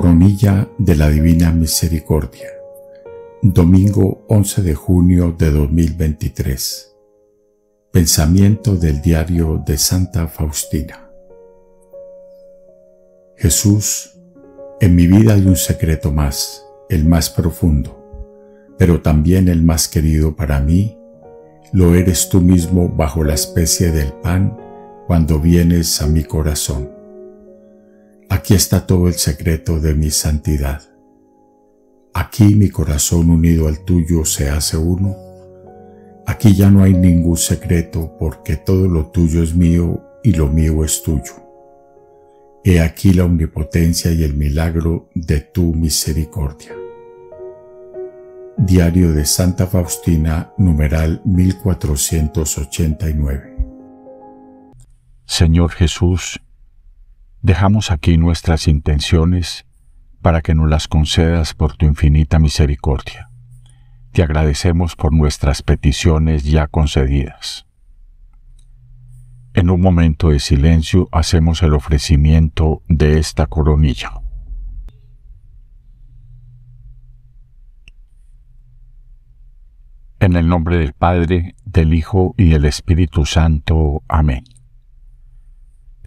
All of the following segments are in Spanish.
Coronilla de la Divina Misericordia, domingo 11 de junio de 2023. Pensamiento del diario de Santa Faustina. Jesús, en mi vida hay un secreto más, el más profundo, pero también el más querido para mí. Lo eres tú mismo bajo la especie del pan cuando vienes a mi corazón. Aquí está todo el secreto de mi santidad. Aquí mi corazón unido al tuyo se hace uno. Aquí ya no hay ningún secreto porque todo lo tuyo es mío y lo mío es tuyo. He aquí la omnipotencia y el milagro de tu misericordia. Diario de Santa Faustina, numeral 1489. Señor Jesús, Dejamos aquí nuestras intenciones para que nos las concedas por tu infinita misericordia. Te agradecemos por nuestras peticiones ya concedidas. En un momento de silencio hacemos el ofrecimiento de esta coronilla. En el nombre del Padre, del Hijo y del Espíritu Santo. Amén.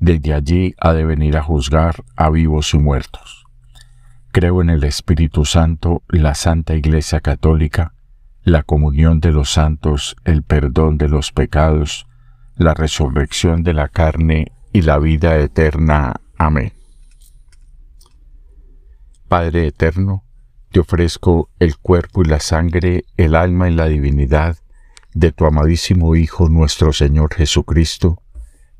desde allí ha de venir a juzgar a vivos y muertos. Creo en el Espíritu Santo, la Santa Iglesia Católica, la comunión de los santos, el perdón de los pecados, la resurrección de la carne y la vida eterna. Amén. Padre eterno, te ofrezco el cuerpo y la sangre, el alma y la divinidad de tu amadísimo Hijo nuestro Señor Jesucristo,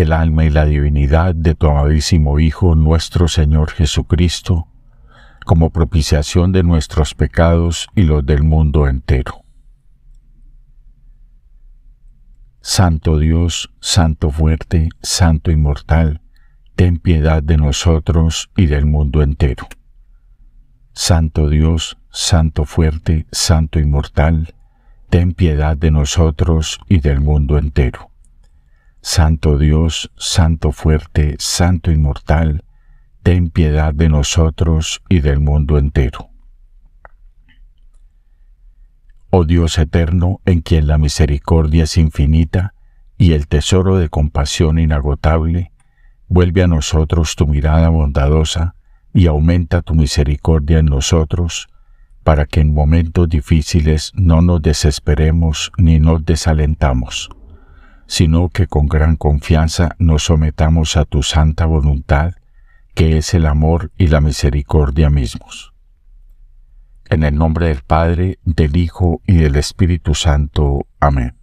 el alma y la divinidad de tu amadísimo Hijo nuestro Señor Jesucristo, como propiciación de nuestros pecados y los del mundo entero. Santo Dios, Santo fuerte, Santo inmortal, ten piedad de nosotros y del mundo entero. Santo Dios, Santo fuerte, Santo inmortal, ten piedad de nosotros y del mundo entero. Santo Dios, Santo fuerte, Santo inmortal, ten piedad de nosotros y del mundo entero. Oh Dios eterno, en quien la misericordia es infinita y el tesoro de compasión inagotable, vuelve a nosotros tu mirada bondadosa y aumenta tu misericordia en nosotros, para que en momentos difíciles no nos desesperemos ni nos desalentamos sino que con gran confianza nos sometamos a tu santa voluntad, que es el amor y la misericordia mismos. En el nombre del Padre, del Hijo y del Espíritu Santo. Amén.